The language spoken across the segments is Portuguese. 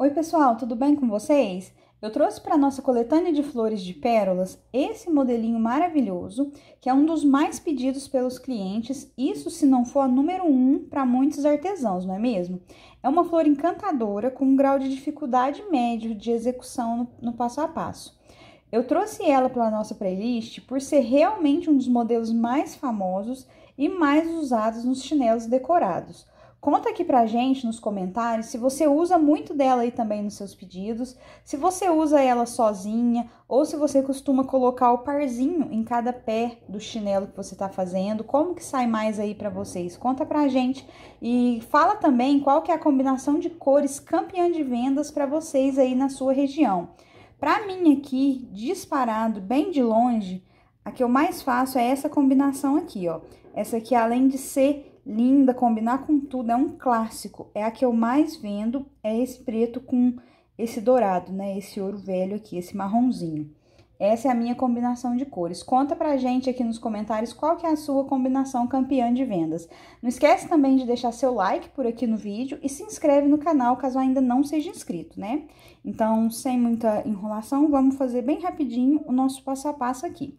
Oi, pessoal, tudo bem com vocês? Eu trouxe para nossa coletânea de flores de pérolas esse modelinho maravilhoso, que é um dos mais pedidos pelos clientes, isso se não for a número um para muitos artesãos, não é mesmo? É uma flor encantadora com um grau de dificuldade médio de execução no, no passo a passo. Eu trouxe ela para nossa playlist por ser realmente um dos modelos mais famosos e mais usados nos chinelos decorados. Conta aqui pra gente nos comentários se você usa muito dela aí também nos seus pedidos, se você usa ela sozinha ou se você costuma colocar o parzinho em cada pé do chinelo que você tá fazendo, como que sai mais aí para vocês? Conta pra gente e fala também qual que é a combinação de cores campeã de vendas para vocês aí na sua região. Para mim aqui, disparado, bem de longe, a que eu mais faço é essa combinação aqui, ó. Essa aqui, além de ser linda, combinar com tudo, é um clássico. É a que eu mais vendo, é esse preto com esse dourado, né? Esse ouro velho aqui, esse marronzinho. Essa é a minha combinação de cores. Conta pra gente aqui nos comentários qual que é a sua combinação campeã de vendas. Não esquece também de deixar seu like por aqui no vídeo e se inscreve no canal caso ainda não seja inscrito, né? Então, sem muita enrolação, vamos fazer bem rapidinho o nosso passo a passo aqui.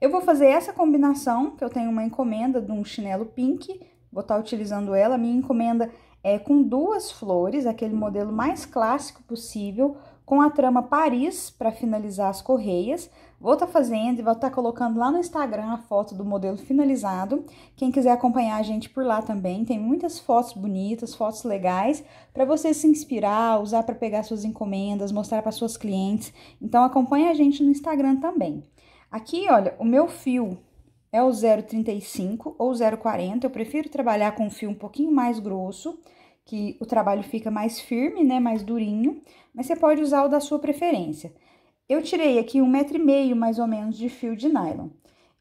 Eu vou fazer essa combinação, que eu tenho uma encomenda de um chinelo pink, vou estar tá utilizando ela. Minha encomenda é com duas flores, aquele modelo mais clássico possível, com a trama Paris para finalizar as correias. Vou estar tá fazendo e vou estar tá colocando lá no Instagram a foto do modelo finalizado. Quem quiser acompanhar a gente por lá também, tem muitas fotos bonitas, fotos legais para você se inspirar, usar para pegar suas encomendas, mostrar para suas clientes. Então acompanha a gente no Instagram também. Aqui, olha, o meu fio é o 0,35 ou 0,40, eu prefiro trabalhar com um fio um pouquinho mais grosso, que o trabalho fica mais firme, né, mais durinho, mas você pode usar o da sua preferência. Eu tirei aqui um metro e meio, mais ou menos, de fio de nylon.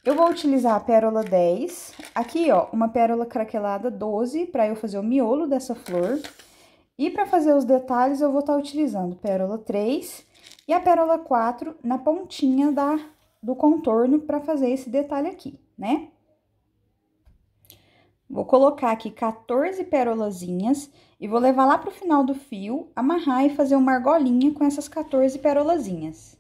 Eu vou utilizar a pérola 10, aqui, ó, uma pérola craquelada 12, para eu fazer o miolo dessa flor. E para fazer os detalhes, eu vou estar tá utilizando pérola 3 e a pérola 4 na pontinha da do contorno para fazer esse detalhe aqui, né? Vou colocar aqui 14 perolazinhas e vou levar lá para o final do fio, amarrar e fazer uma argolinha com essas 14 perolazinhas.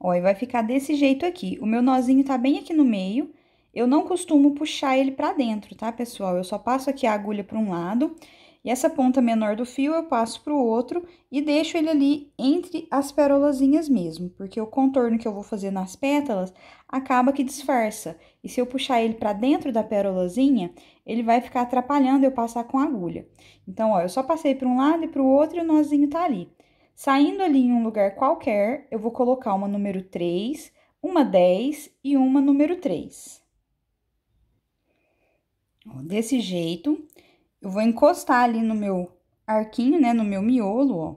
Ó, e vai ficar desse jeito aqui. O meu nozinho tá bem aqui no meio. Eu não costumo puxar ele para dentro, tá, pessoal? Eu só passo aqui a agulha para um lado e essa ponta menor do fio eu passo para o outro e deixo ele ali entre as perolazinhas mesmo, porque o contorno que eu vou fazer nas pétalas acaba que disfarça. E se eu puxar ele para dentro da perolazinha, ele vai ficar atrapalhando eu passar com a agulha. Então, ó, eu só passei para um lado e para o outro e o nozinho tá ali. Saindo ali em um lugar qualquer, eu vou colocar uma número 3, uma 10 e uma número 3. Desse jeito, eu vou encostar ali no meu arquinho, né, no meu miolo, ó.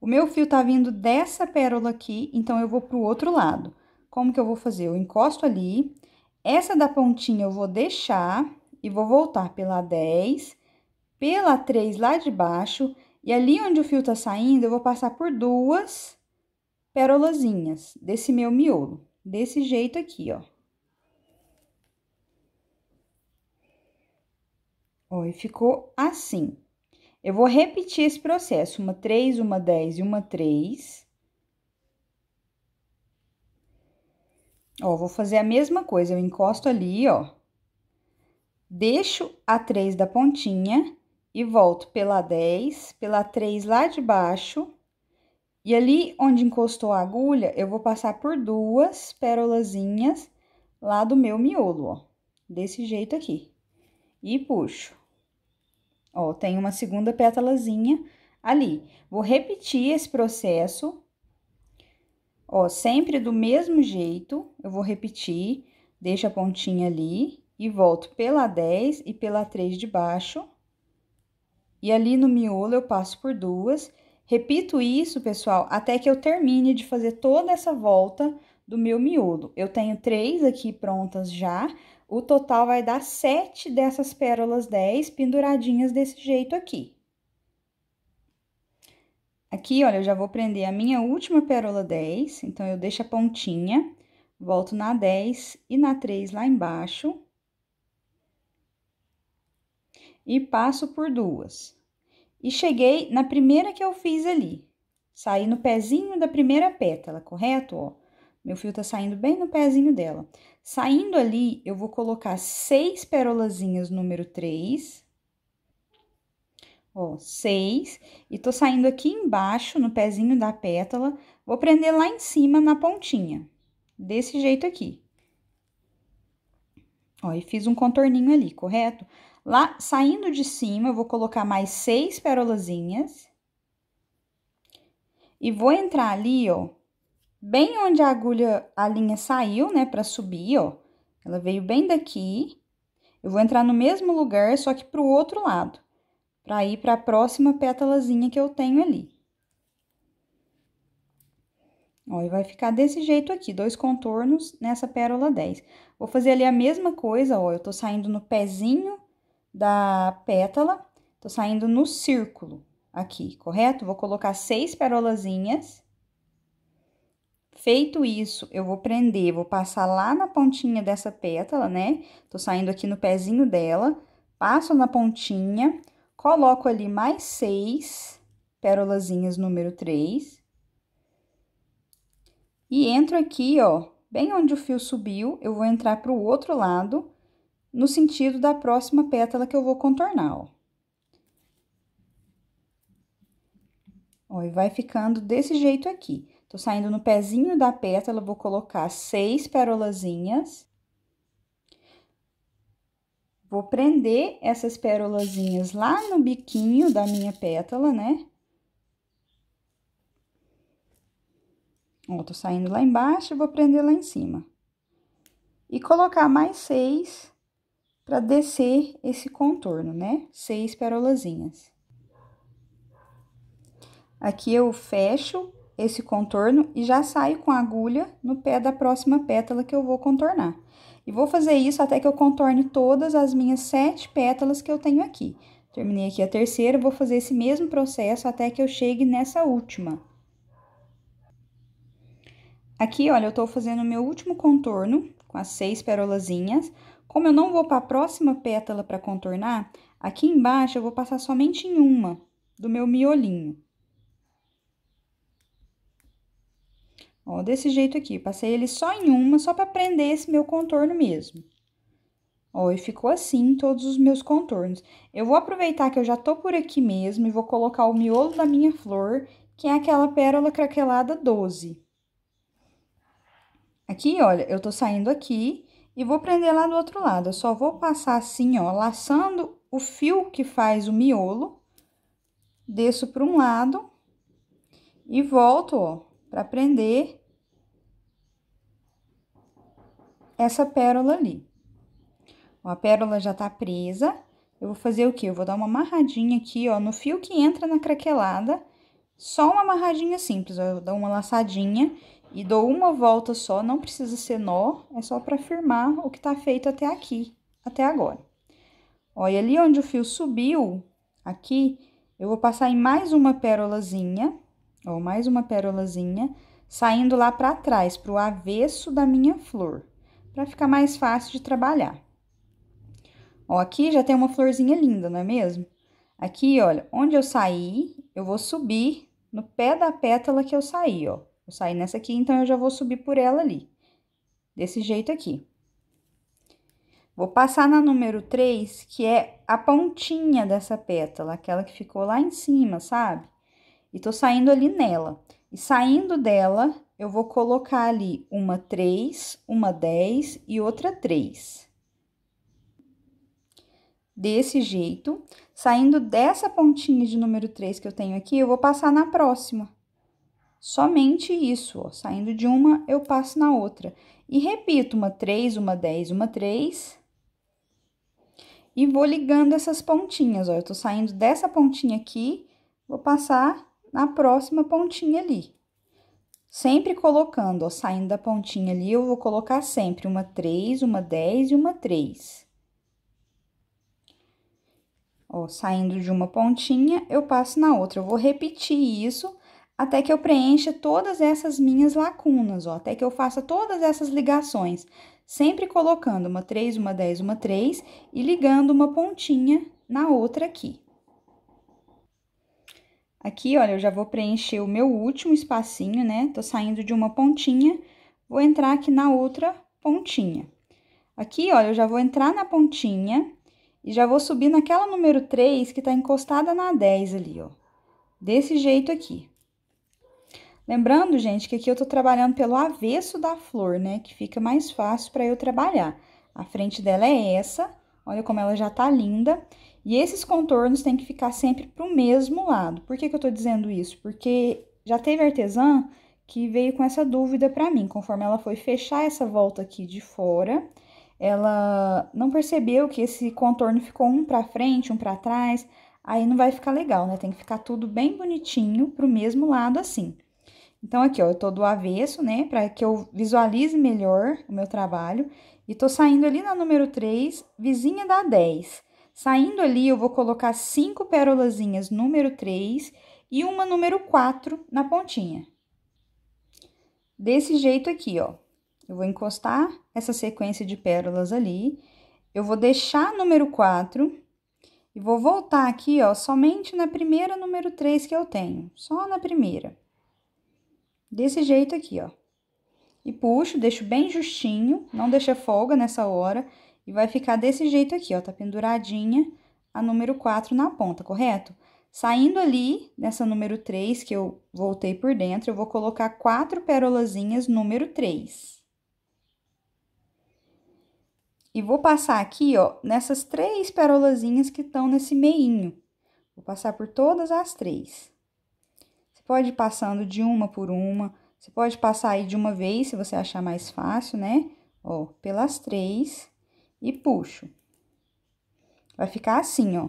O meu fio tá vindo dessa pérola aqui, então eu vou pro outro lado. Como que eu vou fazer? Eu encosto ali, essa da pontinha eu vou deixar e vou voltar pela 10, pela 3 lá de baixo, e ali onde o fio tá saindo, eu vou passar por duas pérolazinhas desse meu miolo, desse jeito aqui, ó. Ó, e ficou assim. Eu vou repetir esse processo, uma 3, uma 10 e uma 3. Ó, vou fazer a mesma coisa, eu encosto ali, ó. Deixo a 3 da pontinha e volto pela 10, pela 3 lá de baixo. E ali onde encostou a agulha, eu vou passar por duas pérolazinhas lá do meu miolo, ó. Desse jeito aqui. E puxo. Ó, tem uma segunda pétalazinha ali. Vou repetir esse processo, ó, sempre do mesmo jeito, eu vou repetir, deixo a pontinha ali e volto pela 10 e pela 3 de baixo. E ali no miolo eu passo por duas. Repito isso, pessoal, até que eu termine de fazer toda essa volta do meu miolo. Eu tenho três aqui prontas já, o total vai dar sete dessas pérolas 10 penduradinhas desse jeito aqui. Aqui, olha, eu já vou prender a minha última pérola 10, então eu deixo a pontinha, volto na 10 e na 3 lá embaixo. E passo por duas. E cheguei na primeira que eu fiz ali. Saí no pezinho da primeira pétala, correto? Ó, meu fio tá saindo bem no pezinho dela. Saindo ali, eu vou colocar seis perolazinhas número 3. Ó, seis. E tô saindo aqui embaixo, no pezinho da pétala, vou prender lá em cima na pontinha. Desse jeito aqui. Ó, e fiz um contorninho ali, correto? Lá, saindo de cima, eu vou colocar mais seis perolazinhas. E vou entrar ali, ó, bem onde a agulha, a linha saiu, né, para subir, ó. Ela veio bem daqui. Eu vou entrar no mesmo lugar, só que pro outro lado, para ir para a próxima pétalazinha que eu tenho ali. Ó, e vai ficar desse jeito aqui, dois contornos nessa pérola 10. Vou fazer ali a mesma coisa, ó, eu tô saindo no pezinho da pétala, tô saindo no círculo aqui, correto? Vou colocar seis perolazinhas Feito isso, eu vou prender, vou passar lá na pontinha dessa pétala, né? Tô saindo aqui no pezinho dela, passo na pontinha, coloco ali mais seis pérolazinhas número três E entro aqui, ó, bem onde o fio subiu, eu vou entrar pro outro lado, no sentido da próxima pétala que eu vou contornar, ó. Ó, e vai ficando desse jeito aqui. Tô saindo no pezinho da pétala, vou colocar seis perolazinhas. Vou prender essas perolazinhas lá no biquinho da minha pétala, né? Ó, tô saindo lá embaixo e vou prender lá em cima. E colocar mais seis para descer esse contorno, né? Seis perolazinhas. Aqui eu fecho esse contorno e já saio com a agulha no pé da próxima pétala que eu vou contornar. E vou fazer isso até que eu contorne todas as minhas sete pétalas que eu tenho aqui. Terminei aqui a terceira, vou fazer esse mesmo processo até que eu chegue nessa última. Aqui, olha, eu tô fazendo o meu último contorno com as seis perolazinhas. Como eu não vou para a próxima pétala para contornar, aqui embaixo eu vou passar somente em uma do meu miolinho. Ó, desse jeito aqui. Passei ele só em uma, só para prender esse meu contorno mesmo. Ó, e ficou assim todos os meus contornos. Eu vou aproveitar que eu já tô por aqui mesmo e vou colocar o miolo da minha flor, que é aquela pérola craquelada 12. Aqui, olha, eu tô saindo aqui e vou prender lá do outro lado. Eu só vou passar assim, ó, laçando o fio que faz o miolo, desço para um lado e volto, ó, para prender essa pérola ali. Ó, a pérola já tá presa. Eu vou fazer o quê? Eu vou dar uma amarradinha aqui, ó, no fio que entra na craquelada. Só uma amarradinha simples, ó. Eu dou uma laçadinha e dou uma volta só, não precisa ser nó. É só para firmar o que tá feito até aqui, até agora. Olha ali onde o fio subiu, aqui, eu vou passar em mais uma pérolazinha Ó, mais uma pérolazinha, saindo lá para trás, para o avesso da minha flor, para ficar mais fácil de trabalhar. Ó, aqui já tem uma florzinha linda, não é mesmo? Aqui, olha, onde eu saí, eu vou subir no pé da pétala que eu saí, ó. Eu saí nessa aqui, então eu já vou subir por ela ali. Desse jeito aqui. Vou passar na número 3, que é a pontinha dessa pétala, aquela que ficou lá em cima, sabe? E tô saindo ali nela. E saindo dela, eu vou colocar ali uma 3, uma 10 e outra 3. Desse jeito, saindo dessa pontinha de número 3 que eu tenho aqui, eu vou passar na próxima. Somente isso, ó. Saindo de uma, eu passo na outra. E repito, uma 3, uma 10, uma 3. E vou ligando essas pontinhas, ó. Eu tô saindo dessa pontinha aqui, vou passar na próxima pontinha ali. Sempre colocando, ó, saindo da pontinha ali, eu vou colocar sempre uma 3, uma 10 e uma 3. Ó, saindo de uma pontinha, eu passo na outra. Eu vou repetir isso até que eu preencha todas essas minhas lacunas, ó, até que eu faça todas essas ligações, sempre colocando uma 3, uma 10, uma 3 e ligando uma pontinha na outra aqui. Aqui, olha, eu já vou preencher o meu último espacinho, né? Tô saindo de uma pontinha, vou entrar aqui na outra pontinha. Aqui, olha, eu já vou entrar na pontinha e já vou subir naquela número 3 que tá encostada na 10 ali, ó. Desse jeito aqui. Lembrando, gente, que aqui eu tô trabalhando pelo avesso da flor, né? Que fica mais fácil para eu trabalhar. A frente dela é essa, olha como ela já tá linda. E esses contornos têm que ficar sempre para o mesmo lado. Por que, que eu estou dizendo isso? Porque já teve artesã que veio com essa dúvida para mim, conforme ela foi fechar essa volta aqui de fora, ela não percebeu que esse contorno ficou um para frente, um para trás, aí não vai ficar legal, né? Tem que ficar tudo bem bonitinho pro mesmo lado assim. Então, aqui, ó, eu tô do avesso, né, para que eu visualize melhor o meu trabalho, e tô saindo ali na número 3, vizinha da 10. Saindo ali, eu vou colocar cinco pérolazinhas número 3 e uma número 4 na pontinha. Desse jeito aqui, ó. Eu vou encostar essa sequência de pérolas ali, eu vou deixar número 4 e vou voltar aqui, ó, somente na primeira número 3 que eu tenho, só na primeira. Desse jeito aqui, ó. E puxo, deixo bem justinho, não deixa folga nessa hora. E vai ficar desse jeito aqui, ó, tá penduradinha a número 4 na ponta, correto? Saindo ali, nessa número 3, que eu voltei por dentro, eu vou colocar quatro pérolazinhas número 3. E vou passar aqui, ó, nessas três pérolazinhas que estão nesse meinho. Vou passar por todas as três. Você pode ir passando de uma por uma, você pode passar aí de uma vez, se você achar mais fácil, né? Ó, pelas três e puxo. Vai ficar assim, ó.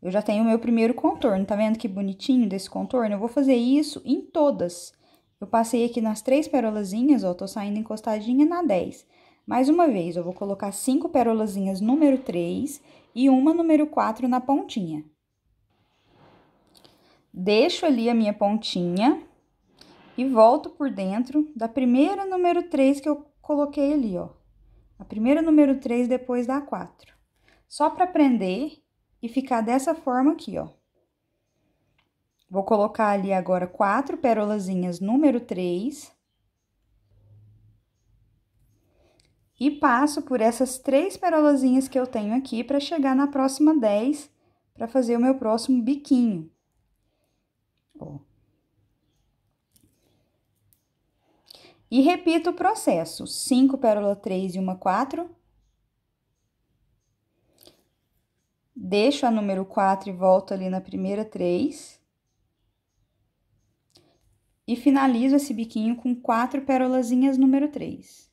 Eu já tenho o meu primeiro contorno, tá vendo que bonitinho desse contorno? Eu vou fazer isso em todas. Eu passei aqui nas três perolazinhas, ó, tô saindo encostadinha na 10. Mais uma vez, eu vou colocar cinco perolazinhas número 3 e uma número 4 na pontinha. Deixo ali a minha pontinha e volto por dentro da primeira número 3 que eu coloquei ali, ó. A primeira número 3 depois da 4. Só para prender e ficar dessa forma aqui, ó. Vou colocar ali agora quatro perolazinhas número 3. E passo por essas três perolazinhas que eu tenho aqui para chegar na próxima 10, para fazer o meu próximo biquinho. Ó. E repito o processo: 5 pérola 3 e uma 4. Deixo a número 4 e volto ali na primeira 3. E finalizo esse biquinho com quatro pérolazinhas número 3.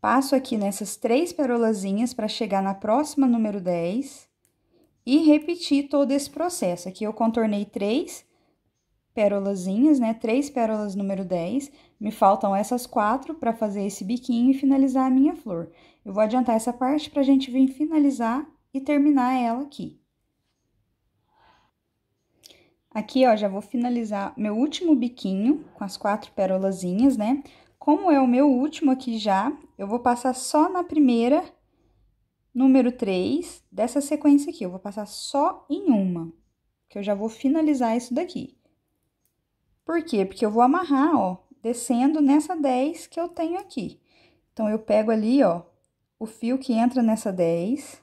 Passo aqui nessas três pérolazinhas para chegar na próxima número 10 e repetir todo esse processo. Aqui eu contornei três pérolazinhas, né? Três pérolas número 10. Me faltam essas quatro para fazer esse biquinho e finalizar a minha flor. Eu vou adiantar essa parte para a gente vir finalizar e terminar ela aqui. Aqui, ó, já vou finalizar meu último biquinho com as quatro pérolazinhas, né? Como é o meu último aqui já, eu vou passar só na primeira, número 3, dessa sequência aqui. Eu vou passar só em uma, que eu já vou finalizar isso daqui. Por quê? Porque eu vou amarrar, ó, descendo nessa 10 que eu tenho aqui. Então, eu pego ali, ó, o fio que entra nessa 10,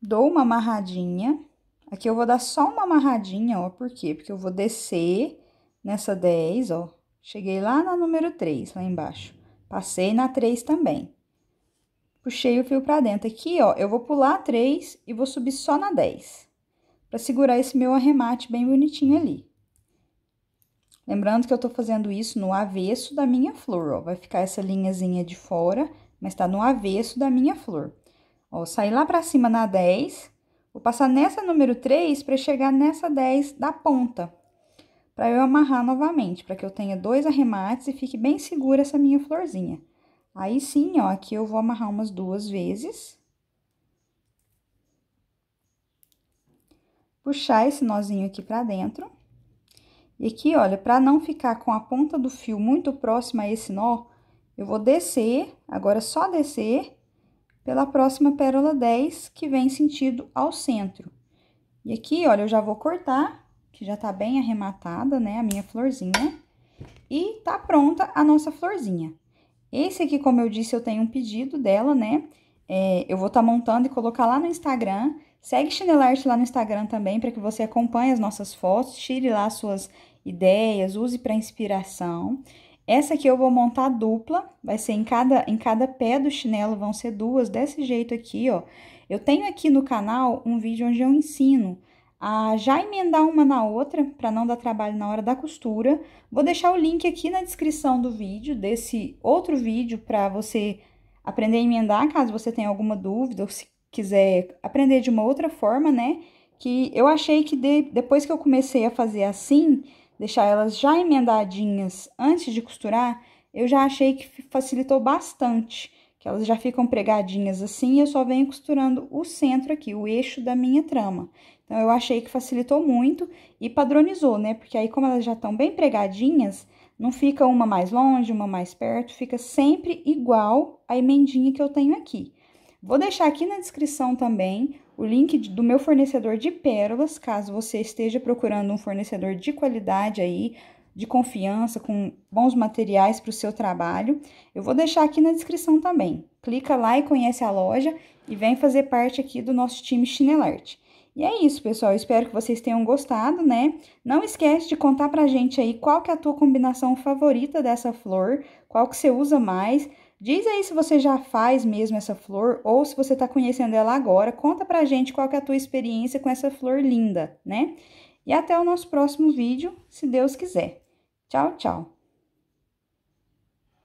dou uma amarradinha. Aqui eu vou dar só uma amarradinha, ó, por quê? Porque eu vou descer nessa 10, ó, cheguei lá na número 3, lá embaixo. Passei na 3 também. Puxei o fio pra dentro. Aqui, ó, eu vou pular a 3 e vou subir só na 10. Pra segurar esse meu arremate bem bonitinho ali. Lembrando que eu tô fazendo isso no avesso da minha flor, ó. Vai ficar essa linhazinha de fora, mas tá no avesso da minha flor. Ó, saí lá pra cima na 10, vou passar nessa número 3 pra chegar nessa 10 da ponta. Pra eu amarrar novamente, pra que eu tenha dois arremates e fique bem segura essa minha florzinha. Aí sim, ó, aqui eu vou amarrar umas duas vezes. Puxar esse nozinho aqui pra dentro. E aqui, olha, para não ficar com a ponta do fio muito próxima a esse nó, eu vou descer, agora só descer, pela próxima pérola 10, que vem sentido ao centro. E aqui, olha, eu já vou cortar, que já tá bem arrematada, né, a minha florzinha. E tá pronta a nossa florzinha. Esse aqui, como eu disse, eu tenho um pedido dela, né? É, eu vou estar tá montando e colocar lá no Instagram. Segue Chinelarte lá no Instagram também para que você acompanhe as nossas fotos, tire lá suas ideias, use para inspiração. Essa aqui eu vou montar dupla, vai ser em cada, em cada pé do chinelo vão ser duas, desse jeito aqui, ó. Eu tenho aqui no canal um vídeo onde eu ensino a já emendar uma na outra, para não dar trabalho na hora da costura. Vou deixar o link aqui na descrição do vídeo, desse outro vídeo, para você aprender a emendar, caso você tenha alguma dúvida, ou se quiser aprender de uma outra forma, né? Que eu achei que de, depois que eu comecei a fazer assim, deixar elas já emendadinhas antes de costurar, eu já achei que facilitou bastante, que elas já ficam pregadinhas assim e eu só venho costurando o centro aqui, o eixo da minha trama. Então, eu achei que facilitou muito e padronizou, né? Porque aí, como elas já estão bem pregadinhas, não fica uma mais longe, uma mais perto, fica sempre igual a emendinha que eu tenho aqui. Vou deixar aqui na descrição também o link do meu fornecedor de pérolas, caso você esteja procurando um fornecedor de qualidade aí, de confiança, com bons materiais para o seu trabalho. Eu vou deixar aqui na descrição também. Clica lá e conhece a loja e vem fazer parte aqui do nosso time Chinelart. E é isso, pessoal. Eu espero que vocês tenham gostado, né? Não esquece de contar pra gente aí qual que é a tua combinação favorita dessa flor, qual que você usa mais. Diz aí se você já faz mesmo essa flor ou se você está conhecendo ela agora. Conta pra gente qual que é a tua experiência com essa flor linda, né? E até o nosso próximo vídeo, se Deus quiser. Tchau, tchau!